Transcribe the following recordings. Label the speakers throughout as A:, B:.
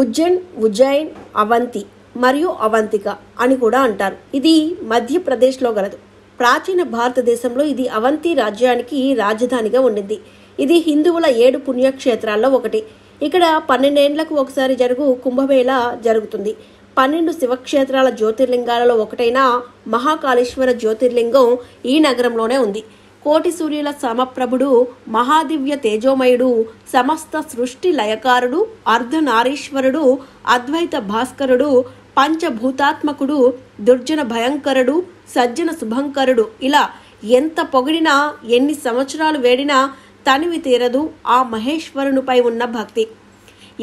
A: ఉజ్జన్ ఉజ్జయిన్ అవంతి మరియు అవంతిక అని కూడా అంటారు ఇది మధ్యప్రదేశ్లో గలదు ప్రాచీన భారతదేశంలో ఇది అవంతి రాజ్యానికి రాజధానిగా ఉండింది ఇది హిందువుల ఏడు పుణ్యక్షేత్రాల్లో ఒకటి ఇక్కడ పన్నెండేండ్లకు ఒకసారి జరుగు కుంభమేళ జరుగుతుంది పన్నెండు శివక్షేత్రాల జ్యోతిర్లింగాలలో ఒకటైన మహాకాళేశ్వర జ్యోతిర్లింగం ఈ నగరంలోనే ఉంది కోటి సూర్యుల సమప్రభుడు మహాదివ్య తేజోమయుడు సమస్త సృష్టి లయకారుడు అర్ధనారీశ్వరుడు అద్వైత భాస్కరుడు పంచభూతాత్మకుడు దుర్జన భయంకరుడు సజ్జన శుభంకరుడు ఇలా ఎంత పొగిడినా ఎన్ని సంవత్సరాలు వేడినా తనివి తీరదు ఆ మహేశ్వరునిపై ఉన్న భక్తి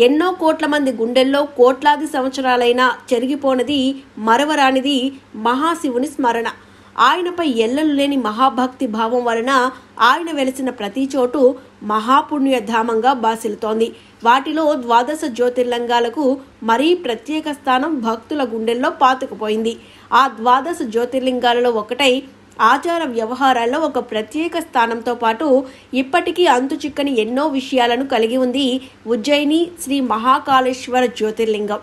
A: ఎన్నో కోట్ల మంది గుండెల్లో కోట్లాది సంవత్సరాలైనా చెరిగిపోనది మరవరానిది మహాశివుని స్మరణ ఆయనపై ఎల్లలు లేని మహాభక్తి భావం వలన ఆయన వెలిసిన ప్రతి చోటు మహాపుణ్యధామంగా బాసిలుతోంది వాటిలో ద్వాదశ జ్యోతిర్లింగాలకు మరీ ప్రత్యేక స్థానం భక్తుల గుండెల్లో పాతుకుపోయింది ఆ ద్వాదశ జ్యోతిర్లింగాలలో ఒకటై ఆచార వ్యవహారాల్లో ఒక ప్రత్యేక స్థానంతో పాటు ఇప్పటికీ చిక్కని ఎన్నో విషయాలను కలిగి ఉంది ఉజ్జయిని శ్రీ మహాకాళేశ్వర జ్యోతిర్లింగం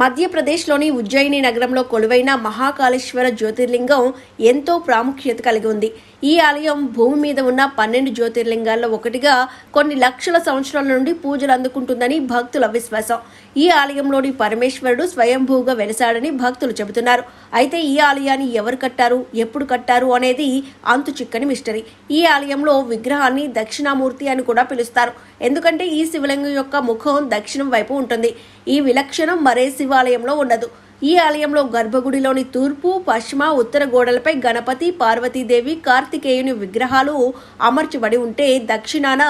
A: మధ్యప్రదేశ్లోని ఉజ్జయిని నగరంలో కొలువైన మహాకాళేశ్వర జ్యోతిర్లింగం ఎంతో ప్రాముఖ్యత కలిగి ఉంది ఈ ఆలయం భూమి మీద ఉన్న పన్నెండు జ్యోతిర్లింగాల్లో ఒకటిగా కొన్ని లక్షల సంవత్సరాల నుండి పూజలు అందుకుంటుందని భక్తుల విశ్వాసం ఈ ఆలయంలోని పరమేశ్వరుడు స్వయంభూగా వెలసాడని భక్తులు చెబుతున్నారు అయితే ఈ ఆలయాన్ని ఎవరు కట్టారు ఎప్పుడు కట్టారు అనేది అంతు చిక్కని మిస్టరీ ఈ ఆలయంలో విగ్రహాన్ని దక్షిణామూర్తి అని కూడా పిలుస్తారు ఎందుకంటే ఈ శివలింగం యొక్క ముఖం దక్షిణం వైపు ఉంటుంది ఈ విలక్షణం మరే శివాలయంలో ఉండదు ఈ ఆలయంలో గర్భగుడిలోని తూర్పు పశ్చిమ ఉత్తర గోడలపై గణపతి పార్వతీదేవి కార్తికేయుని విగ్రహాలు అమర్చబడి ఉంటే దక్షిణాన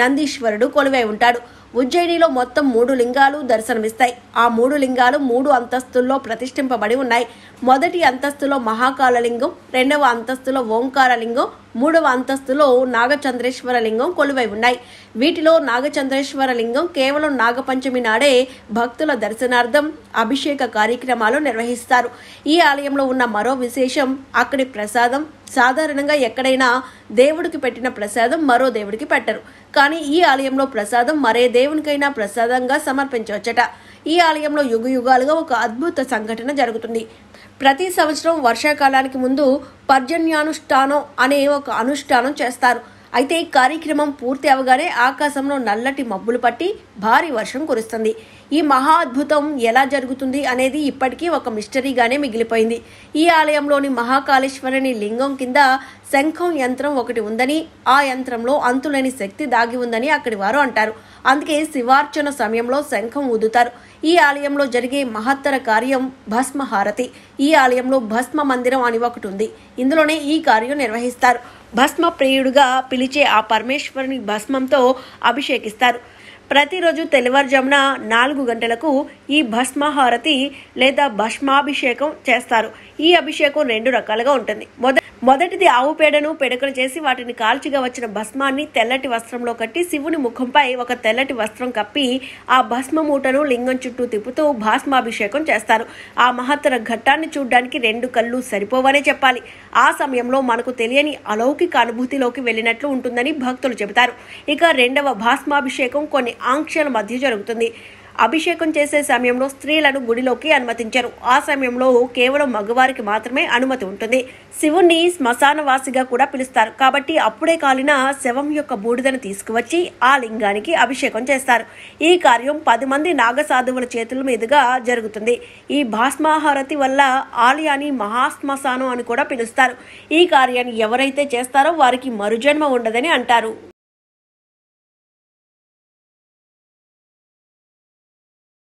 A: నందీశ్వరుడు కొలువై ఉంటాడు ఉజ్జయినిలో మొత్తం మూడు లింగాలు దర్శనమిస్తాయి ఆ మూడు లింగాలు మూడు అంతస్తుల్లో ప్రతిష్ఠింపబడి ఉన్నాయి మొదటి అంతస్తులో మహాకాళలింగం రెండవ అంతస్తులో ఓంకారలింగం మూడవ అంతస్తులో నాగచంద్రేశ్వర లింగం కొలువై ఉన్నాయి వీటిలో నాగచంద్రేశ్వర లింగం కేవలం నాగపంచమి నాడే భక్తుల దర్శనార్థం అభిషేక కార్యక్రమాలు నిర్వహిస్తారు ఈ ఆలయంలో ఉన్న మరో విశేషం అక్కడి ప్రసాదం సాధారణంగా ఎక్కడైనా దేవుడికి పెట్టిన ప్రసాదం మరో దేవుడికి పెట్టరు కానీ ఈ ఆలయంలో ప్రసాదం మరే దేవునికైనా ప్రసాదంగా సమర్పించవచ్చట ఈ ఆలయంలో యుగ యుగాలుగా ఒక అద్భుత సంఘటన జరుగుతుంది ప్రతి సంవత్సరం వర్షాకాలానికి ముందు పర్జన్యానుష్ఠానం అనే ఒక అనుష్ఠానం చేస్తారు అయితే ఈ కార్యక్రమం పూర్తి అవగానే ఆకాశంలో నల్లటి మబ్బులు పట్టి భారీ వర్షం కురుస్తుంది ఈ మహా అద్భుతం ఎలా జరుగుతుంది అనేది ఇప్పటికీ ఒక మిస్టరీగానే మిగిలిపోయింది ఈ ఆలయంలోని మహాకాళేశ్వరుని లింగం కింద శంఖం యంత్రం ఒకటి ఉందని ఆ యంత్రంలో అంతులేని శక్తి దాగి ఉందని అక్కడి వారు అంటారు అందుకే శివార్చన సమయంలో శంఖం ఉదుతారు ఈ ఆలయంలో జరిగే మహత్తర కార్యం భస్మహారతి ఈ ఆలయంలో భస్మ మందిరం అని ఒకటి ఉంది ఇందులోనే ఈ కార్యం నిర్వహిస్తారు భస్మ ప్రియుడుగా పిలిచే ఆ పరమేశ్వరుని భస్మంతో అభిషేకిస్తారు ప్రతిరోజు తెల్లవారుజామున నాలుగు గంటలకు ఈ భస్మహారతి లేదా భస్మాభిషేకం చేస్తారు ఈ అభిషేకం రెండు రకాలుగా ఉంటుంది మొదటి మొదటిది ఆవు పేడను పిడకలు చేసి వాటిని కాల్చిగా వచ్చిన భస్మాన్ని తెల్లటి వస్త్రంలో కట్టి శివుని ముఖంపై ఒక తెల్లటి వస్త్రం కప్పి ఆ భస్మ మూటను లింగం చుట్టూ తిప్పుతూ భస్మాభిషేకం చేస్తారు ఆ మహత్తర ఘట్టాన్ని చూడ్డానికి రెండు కళ్ళు సరిపోవనే చెప్పాలి ఆ సమయంలో మనకు తెలియని అలౌకిక అనుభూతిలోకి వెళ్ళినట్లు ఉంటుందని భక్తులు చెబుతారు ఇక రెండవ భస్మాభిషేకం కొన్ని ఆంక్షల మధ్య జరుగుతుంది అభిషేకం చేసే సమయంలో స్త్రీలను గుడిలోకి అనుమతించరు ఆ సమయంలో కేవలం మగవారికి మాత్రమే అనుమతి ఉంటుంది శివుణ్ణి శ్మశానవాసిగా కూడా పిలుస్తారు కాబట్టి అప్పుడే కాలిన శవం యొక్క బూడిదను తీసుకువచ్చి ఆ లింగానికి అభిషేకం చేస్తారు ఈ కార్యం పది మంది నాగసాధువుల చేతుల మీదుగా జరుగుతుంది ఈ భాస్మాహారతి వల్ల ఆలయాన్ని మహాశ్మశానం అని కూడా పిలుస్తారు ఈ కార్యాన్ని ఎవరైతే చేస్తారో వారికి మరుజన్మ ఉండదని అంటారు